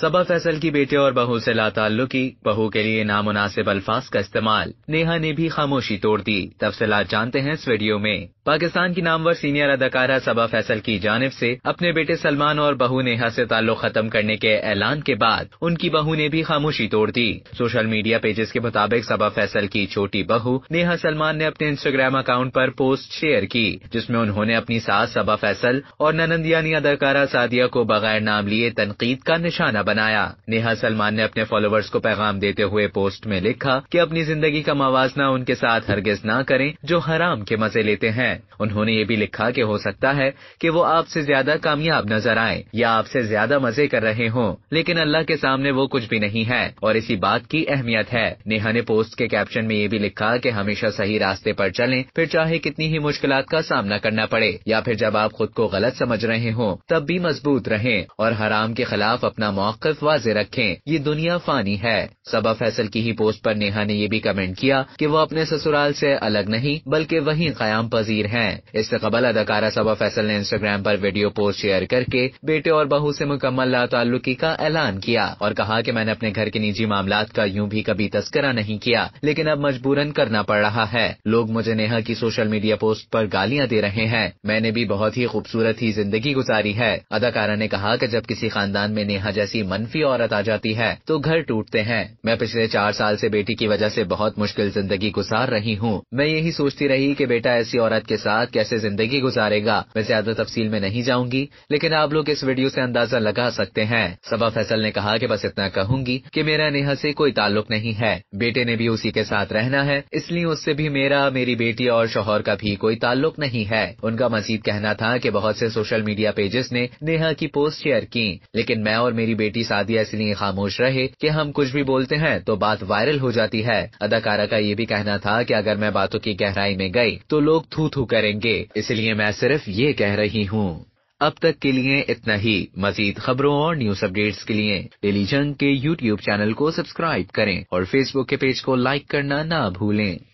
सबा फैसल की बेटे और बहू से लाताल्लुकी बहू के लिए नामुनासिब अल्फाज का इस्तेमाल नेहा ने भी खामोशी तोड़ दी तफसलात जानते हैं इस वीडियो में पाकिस्तान की नामवर सीनियर अदाकारा सबा फैसल की जानब से अपने बेटे सलमान और बहू नेहा से ताल्लुक खत्म करने के ऐलान के बाद उनकी बहू ने भी खामोशी तोड़ दी सोशल मीडिया पेजेस के मुताबिक सबा फैसल की छोटी बहू नेहा सलमान ने अपने इंस्टाग्राम अकाउंट पर पोस्ट शेयर की जिसमें उन्होंने अपनी सास सबा फैसल और ननंदयानी अदाकारा सादिया को बगैर नाम लिए तनकीद का निशाना बनाया नेहा सलमान ने अपने फॉलोअर्स को पैगाम देते हुए पोस्ट में लिखा कि अपनी जिंदगी का मवाजना उनके साथ हरगिज ना करें जो हराम के मजे लेते हैं उन्होंने ये भी लिखा कि हो सकता है कि वो आपसे ज्यादा कामयाब नजर आए या आपसे ज्यादा मजे कर रहे हों लेकिन अल्लाह के सामने वो कुछ भी नहीं है और इसी बात की अहमियत है नेहा ने पोस्ट के कैप्शन में ये भी लिखा कि हमेशा सही रास्ते पर चलें फिर चाहे कितनी ही मुश्किल का सामना करना पड़े या फिर जब आप खुद को गलत समझ रहे हों तब भी मजबूत रहें और हराम के खिलाफ अपना मौकफ वाज रखें ये दुनिया फानी है सबा फैसल की ही पोस्ट पर नेहा ने ये भी कमेंट किया कि वो अपने ससुराल से अलग नहीं बल्कि वहीं क्याम पजीर हैं इससे कबल अदाकारा सबा फैसल ने इंस्टाग्राम पर वीडियो पोस्ट शेयर करके बेटे और बहू से मुकम्मल तल्लुकी का ऐलान किया और कहा कि मैंने अपने घर के निजी मामला का यूं भी कभी तस्करा नहीं किया लेकिन अब मजबूरन करना पड़ रहा है लोग मुझे नेहा की सोशल मीडिया पोस्ट पर गालियां दे रहे हैं मैंने भी बहुत ही खूबसूरत ही जिंदगी गुजारी है अदाकारा ने कहा कि जब किसी खानदान में नेहा जैसी ऐसी मनफी औरत आ जाती है तो घर टूटते हैं मैं पिछले चार साल से बेटी की वजह से बहुत मुश्किल जिंदगी गुजार रही हूँ मैं यही सोचती रही कि बेटा ऐसी औरत के साथ कैसे जिंदगी गुजारेगा मैं ज्यादा तफसील में नहीं जाऊंगी लेकिन आप लोग इस वीडियो ऐसी अंदाजा लगा सकते हैं सबा फैसल ने कहा की बस इतना कहूंगी की मेरा नेहा ऐसी कोई ताल्लुक नहीं है बेटे ने भी उसी के साथ रहना है इसलिए उससे भी मेरा मेरी बेटी और शोहर का भी कोई ताल्लुक नहीं है उनका मजीद कहना था की बहुत से सोशल मीडिया पेजेस ने नेहा की पोस्ट शेयर की लेकिन मैं और मेरी बेटी बेटी सादिया इसलिए खामोश रहे कि हम कुछ भी बोलते हैं तो बात वायरल हो जाती है अदाकारा का ये भी कहना था कि अगर मैं बातों की गहराई में गई तो लोग थू थू करेंगे इसलिए मैं सिर्फ ये कह रही हूँ अब तक के लिए इतना ही मजीद खबरों और न्यूज अपडेट्स के लिए डेली जंग के यूट्यूब चैनल को सब्सक्राइब करें और फेसबुक के पेज को लाइक करना ना भूलें